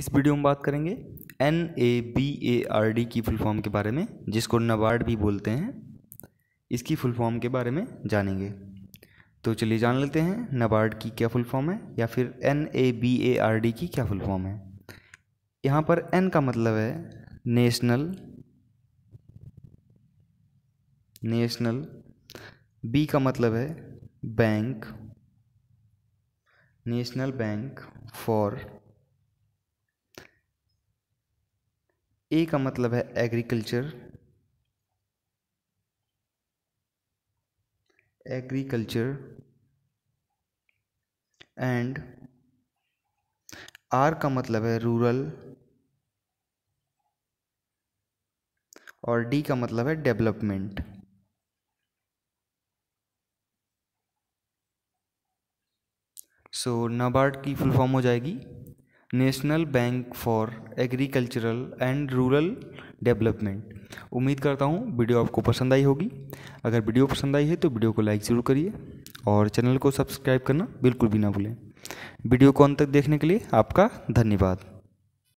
इस वीडियो में बात करेंगे N A B A R D की फुल फॉर्म के बारे में जिसको नबार्ड भी बोलते हैं इसकी फुल फॉर्म के बारे में जानेंगे तो चलिए जान लेते हैं नबार्ड की क्या फुल फॉर्म है या फिर N A B A R D की क्या फुल फॉर्म है यहाँ पर एन का मतलब है नेशनल नेशनल बी का मतलब है bank national bank for A का मतलब है एग्रीकल्चर एग्रीकल्चर एंड आर का मतलब है रूरल और डी का मतलब है डेवलपमेंट सो so, की फुल फॉर्म हो जाएगी national bank for agricultural and rural development उम्मीद करता हूँ वीडियो आपको पसंद आई होगी अगर वीडियो पसंद आई है तो वीडियो को लाइक ज़रूर करिए और चैनल को सब्सक्राइब करना बिल्कुल भी ना भूलें वीडियो को अंत तक देखने के लिए आपका धन्यवाद